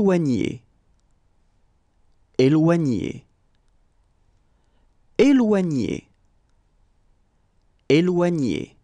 éloigné, éloigné, éloigné, éloigné.